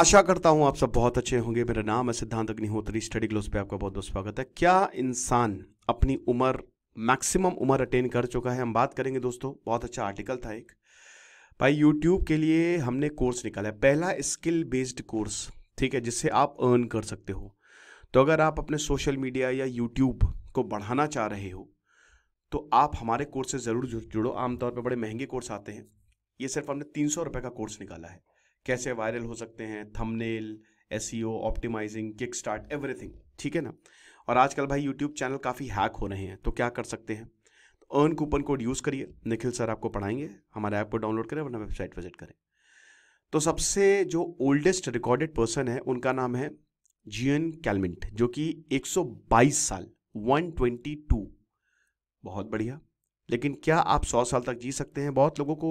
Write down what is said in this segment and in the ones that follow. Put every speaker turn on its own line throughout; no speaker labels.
आशा करता हूँ आप सब बहुत अच्छे होंगे मेरा नाम है सिद्धांत अग्निहोत्री स्टडी ग्लोस पे आपका बहुत बहुत स्वागत है क्या इंसान अपनी उम्र मैक्सिमम उम्र अटेन कर चुका है हम बात करेंगे दोस्तों बहुत अच्छा आर्टिकल था एक भाई यूट्यूब के लिए हमने कोर्स निकाला है पहला स्किल बेस्ड कोर्स ठीक है जिससे आप अर्न कर सकते हो तो अगर आप अपने सोशल मीडिया या यूट्यूब को बढ़ाना चाह रहे हो तो आप हमारे कोर्स से ज़रूर जुड़ो आमतौर पर बड़े महंगे कोर्स आते हैं ये सिर्फ हमने तीन सौ रुपये का कोर्स निकाला है कैसे वायरल हो सकते हैं thumbnail S E optimizing kick start everything ठीक है ना और आजकल भाई यूट्यूब चैनल काफ़ी हैक हो रहे हैं तो क्या कर सकते हैं तो अर्न कूपन कोड यूज़ करिए निखिल सर आपको पढ़ाएंगे हमारे ऐप को डाउनलोड करें वरना वेबसाइट विजिट करें तो सबसे जो ओल्डेस्ट रिकॉर्डेड पर्सन है उनका नाम है जियन कैलमिंट जो कि 122 साल 122 बहुत बढ़िया लेकिन क्या आप 100 साल तक जी सकते हैं बहुत लोगों को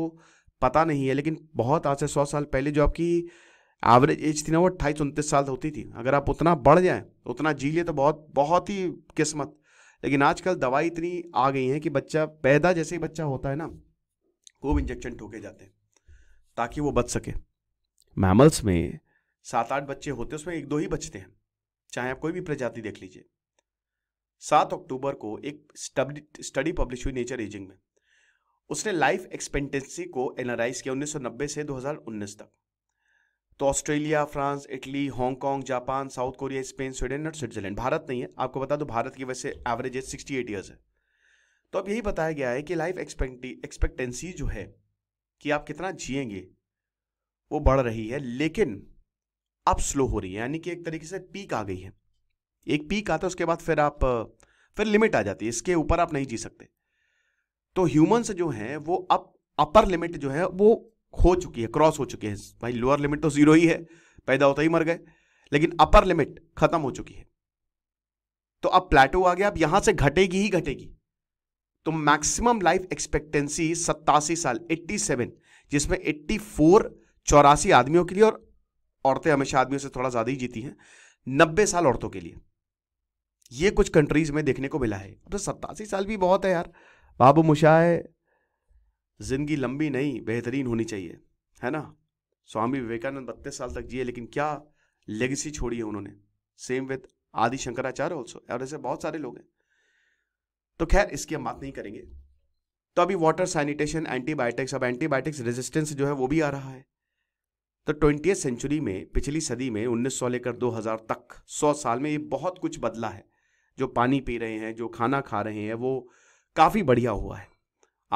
पता नहीं है लेकिन बहुत आज से सौ साल पहले जो आपकी एवरेज एज थी ना वो अट्ठाईस उनतीस साल होती थी अगर आप उतना बढ़ जाएं तो उतना जी लिए तो बहुत बहुत ही किस्मत लेकिन आजकल दवाई इतनी आ गई है कि बच्चा पैदा जैसे ही बच्चा होता है ना खूब इंजेक्शन ठोके जाते हैं ताकि वो बच सके मैमल्स में सात आठ बच्चे होते हैं उसमें एक दो ही बचते हैं चाहे आप कोई भी प्रजाति देख लीजिए सात अक्टूबर को एक स्टडी पब्लिश हुई नेचर एजिंग में उसने लाइफ एक्सपेक्टेंसी को एनालाइज किया 1990 से 2019 तक तो Australia France Italy Hong Kong Japan South Korea Spain Sweden और स्विट्जरलैंड भारत नहीं है आपको बता दो भारत की वैसे average age sixty eight years है तो अब यही बताया गया है कि लाइफ एक्सपेक्टेंसी जो है कि आप कितना जिएंगे वो बढ़ रही है लेकिन अब स्लो हो रही है यानी कि एक तरीके से पीक आ गई है एक पीक आता है उसके बाद फिर आप फिर लिमिट आ जाती है इसके ऊपर आप नहीं जी सकते तो ह्यूमंस जो हैं वो अप अपर लिमिट जो है वो हो चुकी है क्रॉस हो चुके हैं भाई लोअर लिमिट तो जीरो ही है पैदा होता ही मर गए लेकिन अपर लिमिट खत्म हो चुकी है तो अब प्लेटो आ गया अब यहां से घटेगी ही घटेगी तो मैक्सिमम लाइफ एक्सपेक्टेंसी सत्तासी साल 87 जिसमें 84 फोर चौरासी आदमियों के लिए और औरतें हमेशा आदमियों से थोड़ा ज़्यादा ही जीती हैं नब्बे साल औरतों के लिए ये कुछ कंट्रीज में देखने को मिला है अब तो सत्तासी साल भी बहुत है यार बाबू मुशाए ज़िंदगी लंबी नहीं बेहतरीन होनी चाहिए है ना स्वामी विवेकानंद बत्तीस साल तक जिए लेकिन क्या लेगेसी छोड़ी है उन्होंने सेम विद आदि शंकराचार्य ऑल्सो और ऐसे बहुत सारे लोग हैं तो खैर इसकी हम बात नहीं करेंगे तो अभी वाटर सैनिटेशन एंटीबायोटिक्स अब एंटीबायोटिक्स रेजिस्टेंस जो है वो भी आ रहा है तो ट्वेंटी सेंचुरी में पिछली सदी में उन्नीस सौ लेकर दो हजार तक सौ साल में ये बहुत कुछ बदला है जो पानी पी रहे हैं जो खाना खा रहे हैं वो काफ़ी बढ़िया हुआ है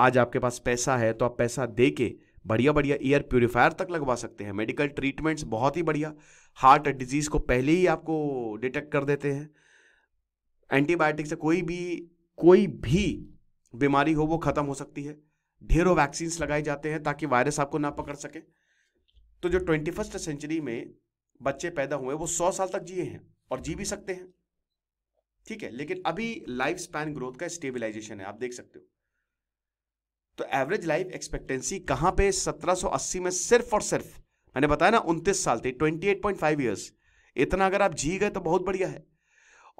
आज आपके पास पैसा है तो आप पैसा दे के बढ़िया बढ़िया एयर प्योरीफायर तक लगवा सकते हैं मेडिकल ट्रीटमेंट्स बहुत ही बढ़िया हार्ट डिजीज़ को पहले ही आपको डिटेक्ट कर देते हैं एंटीबायोटिक से कोई भी कोई भी बीमारी हो वो ख़त्म हो सकती है ढेरों वैक्सीन लगाए जाते हैं ताकि वायरस आपको ना पकड़ सके तो जो ट्वेंटी फर्स्ट सेंचुरी में बच्चे पैदा हुए वो सौ साल तक जिए हैं और जी भी सकते हैं ठीक है लेकिन अभी लाइफ स्पैन ग्रोथ का स्टेबलाइजेशन है आप देख सकते हो तो एवरेज लाइफ एक्सपेक्टेंसी कहां पे 1780 में सिर्फ और सिर्फ मैंने बताया ना उनतीस साल थे 28.5 इयर्स इतना अगर आप जी गए तो बहुत बढ़िया है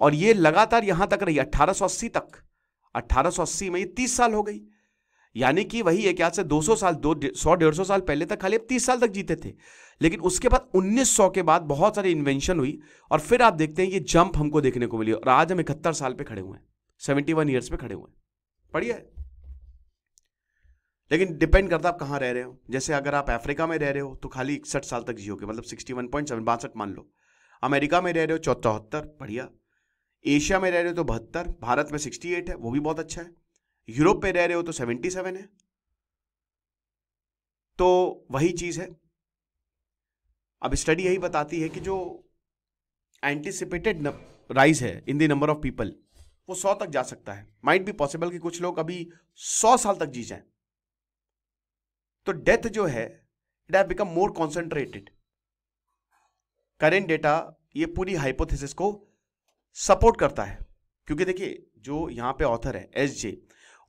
और ये लगातार यहां तक रही 1880 तक 1880 में ये 30 साल हो गई यानी कि वही एक याद से 200 साल दो सौ डेढ़ सौ साल पहले तक खाली अब तीस साल तक जीते थे लेकिन उसके बाद 1900 के बाद बहुत सारी इन्वेंशन हुई और फिर आप देखते हैं ये जंप हमको देखने को मिली और आज हम इकहत्तर साल पे खड़े हुए हैं सेवेंटी वन ईयर्स पे खड़े हुए हैं पढ़िए लेकिन डिपेंड करता आप कहाँ रह रहे हो जैसे अगर आप अफ्रीका में रह रहे हो तो खाली इकसठ साल तक जियोगे मतलब सिक्सटी वन पॉइंट सेवन बासठ मान लो अमेरिका में रह रहे हो चौहत्तर बढ़िया एशिया में रह रहे हो तो बहत्तर भारत में सिक्सटी एट है वो भी बहुत अच्छा है यूरोप पे रह रहे हो तो सेवेंटी सेवन है तो वही चीज़ है अब स्टडी यही बताती है कि जो एंटिसिपेटेड राइज है in the number of people वो सौ तक जा सकता है माइट भी पॉसिबल कि कुछ लोग अभी सौ साल तक जी जाए तो डेथ जो है it have become more concentrated current data ये पूरी हाइपोथेसिस को सपोर्ट करता है क्योंकि देखिए जो यहां पे ऑथर है एस जे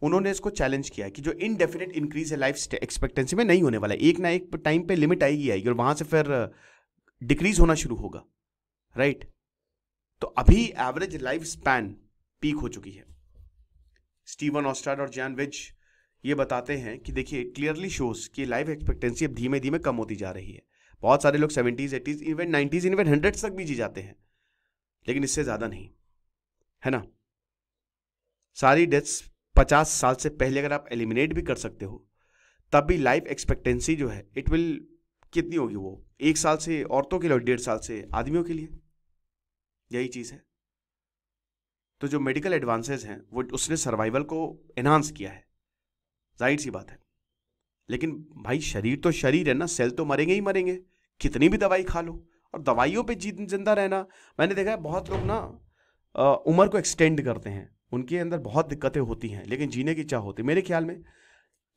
उन्होंने इसको चैलेंज किया कि जो इनडेफिनेट इंक्रीज है लाइफ एक्सपेक्टेंसी में नहीं होने वाला एक ना एक टाइम पे लिमिट आएगी आएगी और वहां से फिर डिक्रीज होना शुरू होगा राइट right? तो अभी एवरेज लाइफ स्पैन पीक हो चुकी है स्टीवन ऑस्टार्ड और जैन विज ये बताते हैं कि देखिए क्लियरली शोज कि लाइफ एक्सपेक्टेंसी अब धीमे धीमे कम होती जा रही है बहुत सारे लोग seventies eighties even nineties even hundred तक भी जी जाते हैं लेकिन इससे ज़्यादा नहीं है ना सारी डेथ्स पचास साल से पहले अगर आप एलिमिनेट भी कर सकते हो तब भी लाइफ एक्सपेक्टेंसी जो है इट विल कितनी होगी वो एक साल से औरतों के लिए डेढ़ साल से आदमियों के लिए यही चीज़ है तो जो मेडिकल एडवांसेस हैं वो उसने सर्वाइवल को एनहांस किया है जाहिर सी बात है लेकिन भाई शरीर तो शरीर है ना सेल तो मरेंगे ही मरेंगे कितनी भी दवाई खा लो और दवाइयों पे जिंदा रहना मैंने देखा है बहुत लोग ना उम्र को एक्सटेंड करते हैं उनके अंदर बहुत दिक्कतें होती हैं लेकिन जीने की चाह होती है मेरे ख्याल में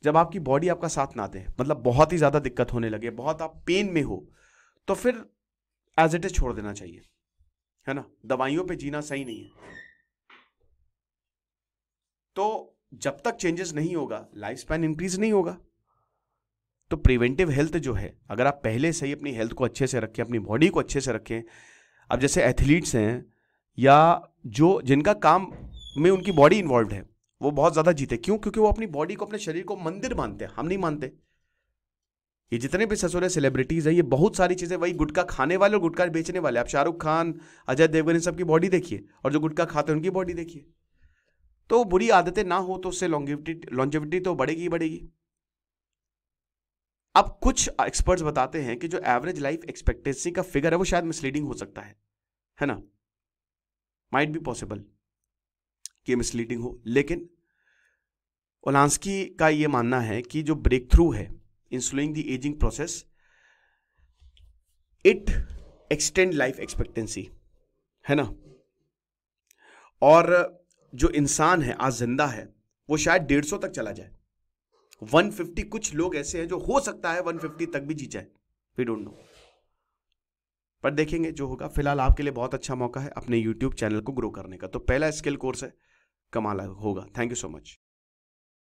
जब आपकी बॉडी आपका साथ ना दे मतलब बहुत ही ज़्यादा दिक्कत होने लगे बहुत आप पेन में हो तो फिर एज इट इज़ छोड़ देना चाहिए है ना दवाइयों पे जीना सही नहीं है तो जब तक चेंजेस नहीं होगा लाइफ स्पैन इंक्रीज नहीं होगा तो प्रिवेंटिव हेल्थ जो है अगर आप पहले से ही अपनी हेल्थ को अच्छे से रखें अपनी बॉडी को अच्छे से रखें अब जैसे एथलीट्स हैं या जो जिनका काम में उनकी बॉडी इन्वॉल्व है वो बहुत ज़्यादा जीते क्यों क्योंकि वो अपनी बॉडी को अपने शरीर को मंदिर मानते हैं हम नहीं मानते ये जितने भी ससुरे सेलिब्रिटीज़ हैं ये बहुत सारी चीज़ें वही गुटखा खाने वाले और गुटखा बेचने वाले आप शाहरुख खान अजय देवगन इन सबकी बॉडी देखिए और जो गुटखा खाते हैं उनकी बॉडी देखिए तो बुरी आदतें ना हो तो उससे लॉन्जिविटी लॉन्जिविटी तो बढ़ेगी ही बढ़ेगी अब कुछ एक्सपर्ट्स बताते हैं कि जो एवरेज लाइफ एक्सपेक्टेंसी का फिगर है वो शायद मिसलीडिंग हो सकता है है ना माइट बी पॉसिबल कि मिसलीडिंग हो लेकिन ओलांस्की का ये मानना है कि जो ब्रेक थ्रू है in slowing the ageing process it extend life expectancy है ना और जो इंसान है आज जिंदा है वो शायद डेढ़ सौ तक चला जाए 150 कुछ लोग ऐसे हैं जो हो सकता है 150 तक भी जी जाए वी डोंट नो पर देखेंगे जो होगा फिलहाल आपके लिए बहुत अच्छा मौका है अपने यूट्यूब चैनल को ग्रो करने का तो पहला स्किल कोर्स है कमाल होगा थैंक यू सो मच